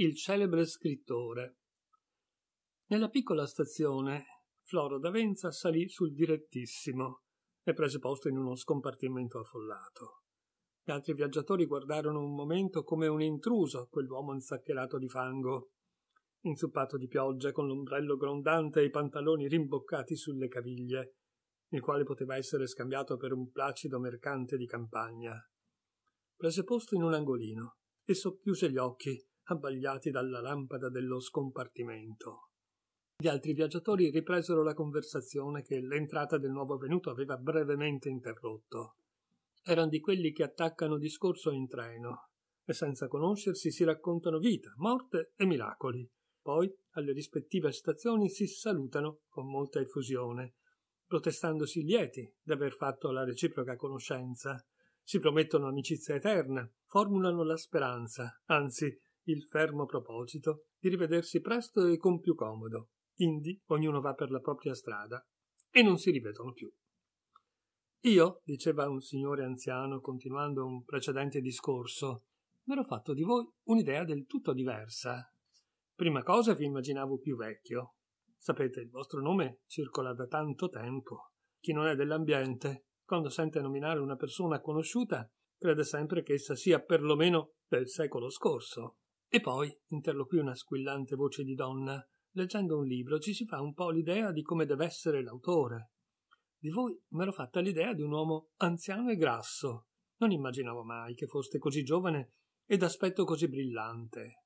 il celebre scrittore. Nella piccola stazione, Floro d'Avenza salì sul direttissimo e prese posto in uno scompartimento affollato. Gli altri viaggiatori guardarono un momento come un intruso quell'uomo insaccherato di fango, inzuppato di pioggia con l'ombrello grondante e i pantaloni rimboccati sulle caviglie, il quale poteva essere scambiato per un placido mercante di campagna. Prese posto in un angolino e socchiuse gli occhi abbagliati dalla lampada dello scompartimento. Gli altri viaggiatori ripresero la conversazione che l'entrata del nuovo venuto aveva brevemente interrotto. Erano di quelli che attaccano discorso in treno e senza conoscersi si raccontano vita, morte e miracoli. Poi, alle rispettive stazioni, si salutano con molta effusione, protestandosi lieti di aver fatto la reciproca conoscenza. Si promettono amicizia eterna, formulano la speranza, anzi il fermo proposito di rivedersi presto e con più comodo. Indi ognuno va per la propria strada e non si rivedono più. Io, diceva un signore anziano continuando un precedente discorso, mi ero fatto di voi un'idea del tutto diversa. Prima cosa vi immaginavo più vecchio. Sapete, il vostro nome circola da tanto tempo. Chi non è dell'ambiente, quando sente nominare una persona conosciuta, crede sempre che essa sia perlomeno del secolo scorso. E poi, interloquì una squillante voce di donna, leggendo un libro ci si fa un po' l'idea di come deve essere l'autore. Di voi m'ero fatta l'idea di un uomo anziano e grasso. Non immaginavo mai che foste così giovane e d'aspetto così brillante.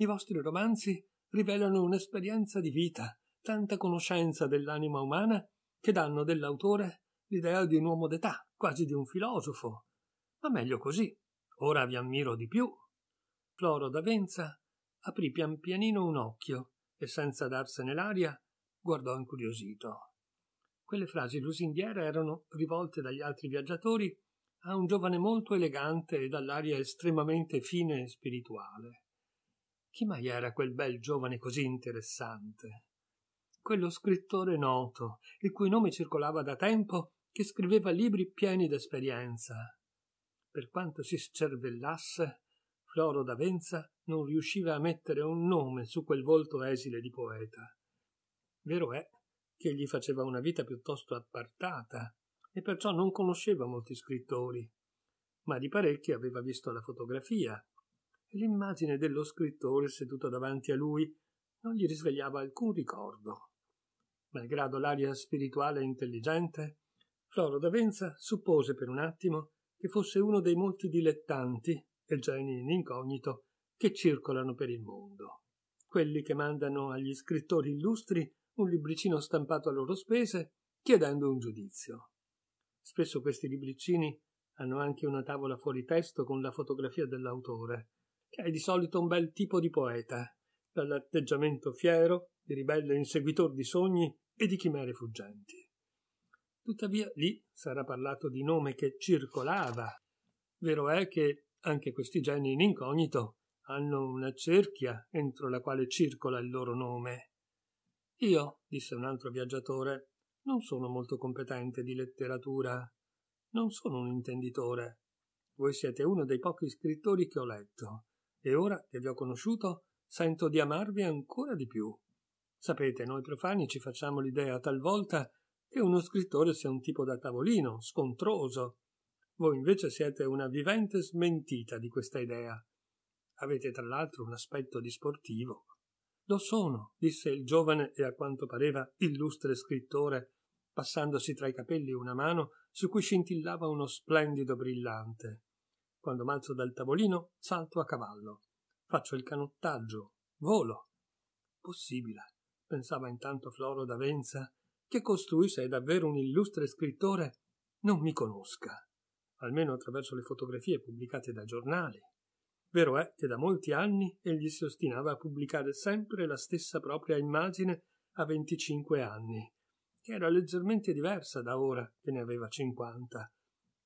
I vostri romanzi rivelano un'esperienza di vita, tanta conoscenza dell'anima umana, che danno dell'autore l'idea di un uomo d'età, quasi di un filosofo. Ma meglio così. Ora vi ammiro di più Cloro d'Avenza aprì pian pianino un occhio e, senza darsene l'aria, guardò incuriosito. Quelle frasi lusinghiere erano rivolte dagli altri viaggiatori a un giovane molto elegante e dall'aria estremamente fine e spirituale. Chi mai era quel bel giovane così interessante? Quello scrittore noto, il cui nome circolava da tempo, che scriveva libri pieni d'esperienza. Per quanto si scervellasse, Floro d'Avenza non riusciva a mettere un nome su quel volto esile di poeta. Vero è che egli faceva una vita piuttosto appartata e perciò non conosceva molti scrittori, ma di parecchi aveva visto la fotografia e l'immagine dello scrittore seduto davanti a lui non gli risvegliava alcun ricordo. Malgrado l'aria spirituale e intelligente, Floro d'Avenza suppose per un attimo che fosse uno dei molti dilettanti e genii incognito che circolano per il mondo. Quelli che mandano agli scrittori illustri un libricino stampato a loro spese chiedendo un giudizio. Spesso questi libricini hanno anche una tavola fuori testo con la fotografia dell'autore, che è di solito un bel tipo di poeta, dall'atteggiamento fiero, di ribelle inseguitor di sogni e di chimere fuggenti. Tuttavia lì sarà parlato di nome che circolava. Vero è che anche questi geni in incognito hanno una cerchia entro la quale circola il loro nome. Io, disse un altro viaggiatore, non sono molto competente di letteratura. Non sono un intenditore. Voi siete uno dei pochi scrittori che ho letto, e ora che vi ho conosciuto sento di amarvi ancora di più. Sapete, noi profani ci facciamo l'idea talvolta che uno scrittore sia un tipo da tavolino, scontroso, voi invece siete una vivente smentita di questa idea. Avete tra l'altro un aspetto di sportivo. Lo sono, disse il giovane e a quanto pareva illustre scrittore, passandosi tra i capelli una mano su cui scintillava uno splendido brillante. Quando m'alzo dal tavolino, salto a cavallo. Faccio il canottaggio. Volo. Possibile, pensava intanto Floro Venza, che costui, se è davvero un illustre scrittore, non mi conosca almeno attraverso le fotografie pubblicate da giornali. Vero è che da molti anni egli si ostinava a pubblicare sempre la stessa propria immagine a 25 anni, che era leggermente diversa da ora che ne aveva 50.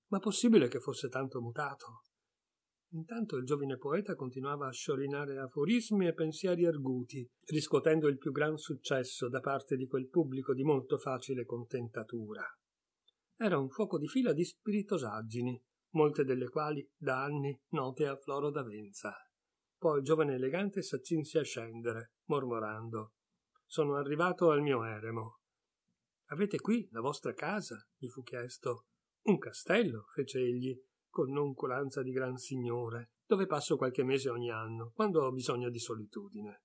Ma possibile che fosse tanto mutato? Intanto il giovine poeta continuava a sciorinare aforismi e pensieri arguti, riscuotendo il più gran successo da parte di quel pubblico di molto facile contentatura. Era un fuoco di fila di spiritosaggini, molte delle quali da anni note a Floro d'Avenza. Poi il giovane elegante s'accinse a scendere, mormorando Sono arrivato al mio eremo. Avete qui la vostra casa? gli fu chiesto. Un castello, fece egli, con nonculanza di gran signore, dove passo qualche mese ogni anno, quando ho bisogno di solitudine.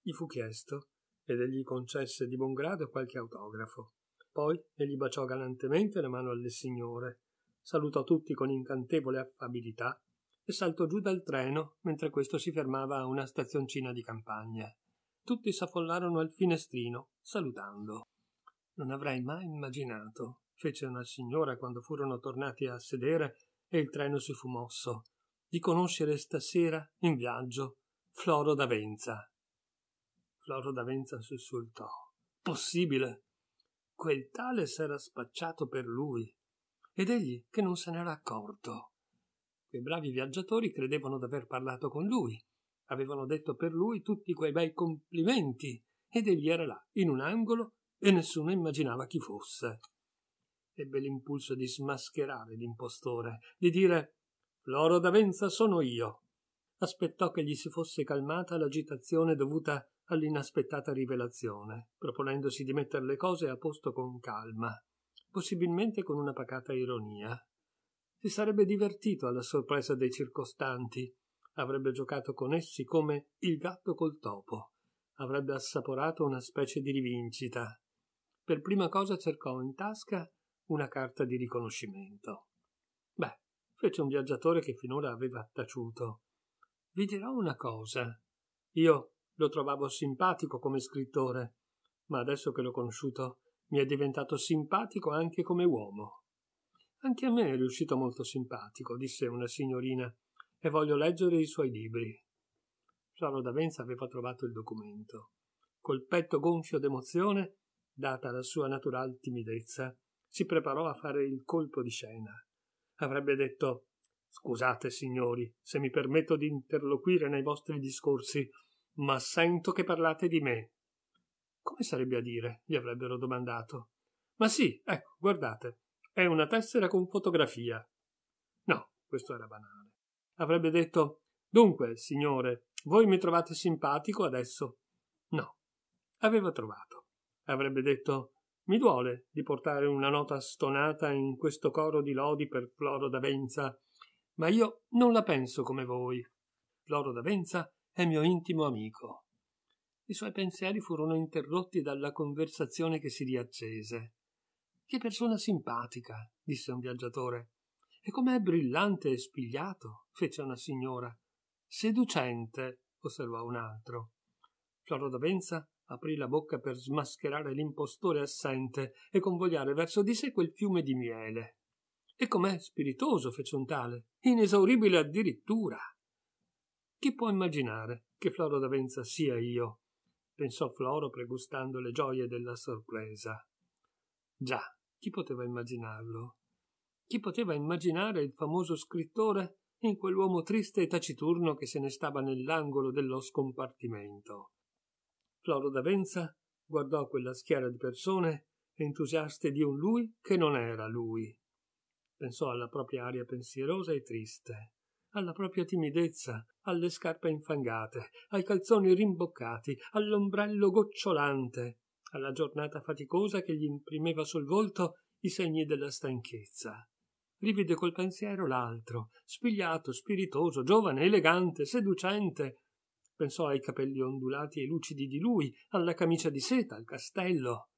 Gli fu chiesto, ed egli concesse di buon grado qualche autografo. Poi egli baciò galantemente le mano alle signore, salutò tutti con incantevole affabilità e saltò giù dal treno mentre questo si fermava a una stazioncina di campagna. Tutti s'affollarono al finestrino, salutando. Non avrei mai immaginato, fece una signora quando furono tornati a sedere e il treno si fu mosso, di conoscere stasera, in viaggio, Floro d'Avenza. Floro d'Avenza sussultò. Possibile! quel tale s'era spacciato per lui, ed egli che non se n'era accorto. Quei bravi viaggiatori credevano d'aver parlato con lui, avevano detto per lui tutti quei bei complimenti, ed egli era là, in un angolo, e nessuno immaginava chi fosse. Ebbe l'impulso di smascherare l'impostore, di dire Floro d'Avenza sono io. Aspettò che gli si fosse calmata l'agitazione dovuta all'inaspettata rivelazione, proponendosi di mettere le cose a posto con calma, possibilmente con una pacata ironia. Si sarebbe divertito alla sorpresa dei circostanti, avrebbe giocato con essi come il gatto col topo, avrebbe assaporato una specie di rivincita. Per prima cosa cercò in tasca una carta di riconoscimento. Beh, fece un viaggiatore che finora aveva taciuto. Vi dirò una cosa. Io lo trovavo simpatico come scrittore, ma adesso che l'ho conosciuto mi è diventato simpatico anche come uomo. Anche a me è riuscito molto simpatico, disse una signorina, e voglio leggere i suoi libri. Saro D'Avenza aveva trovato il documento. Col petto gonfio d'emozione, data la sua natural timidezza, si preparò a fare il colpo di scena. Avrebbe detto Scusate, signori, se mi permetto di interloquire nei vostri discorsi, ma sento che parlate di me. Come sarebbe a dire? gli avrebbero domandato. Ma sì, ecco, guardate, è una tessera con fotografia. No, questo era banale. Avrebbe detto Dunque, signore, voi mi trovate simpatico adesso? No. Aveva trovato. Avrebbe detto Mi duole di portare una nota stonata in questo coro di lodi per Floro Venza, ma io non la penso come voi. Floro Venza è mio intimo amico. I suoi pensieri furono interrotti dalla conversazione che si riaccese. Che persona simpatica, disse un viaggiatore. E com'è brillante e spigliato, fece una signora. Seducente, osservò un altro. Floro Benza aprì la bocca per smascherare l'impostore assente e convogliare verso di sé quel fiume di miele. E com'è spiritoso, fece un tale. Inesauribile addirittura. Chi può immaginare che Floro d'Avenza sia io? pensò Floro pregustando le gioie della sorpresa. Già, chi poteva immaginarlo? Chi poteva immaginare il famoso scrittore in quell'uomo triste e taciturno che se ne stava nell'angolo dello scompartimento? Floro d'Avenza guardò quella schiera di persone entusiaste di un lui che non era lui. Pensò alla propria aria pensierosa e triste, alla propria timidezza, alle scarpe infangate, ai calzoni rimboccati, all'ombrello gocciolante, alla giornata faticosa che gli imprimeva sul volto i segni della stanchezza. Rivide col pensiero l'altro, spigliato, spiritoso, giovane, elegante, seducente. Pensò ai capelli ondulati e lucidi di lui, alla camicia di seta, al castello.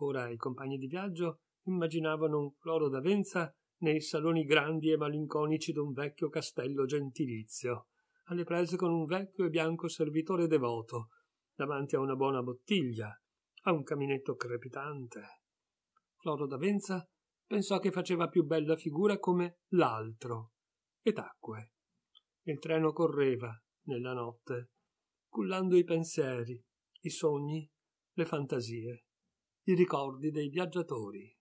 Ora i compagni di viaggio immaginavano un cloro d'avenza nei saloni grandi e malinconici d'un vecchio castello gentilizio alle prese con un vecchio e bianco servitore devoto, davanti a una buona bottiglia, a un caminetto crepitante. Floro d'Avenza pensò che faceva più bella figura come l'altro e tacque. Il treno correva nella notte, cullando i pensieri, i sogni, le fantasie, i ricordi dei viaggiatori.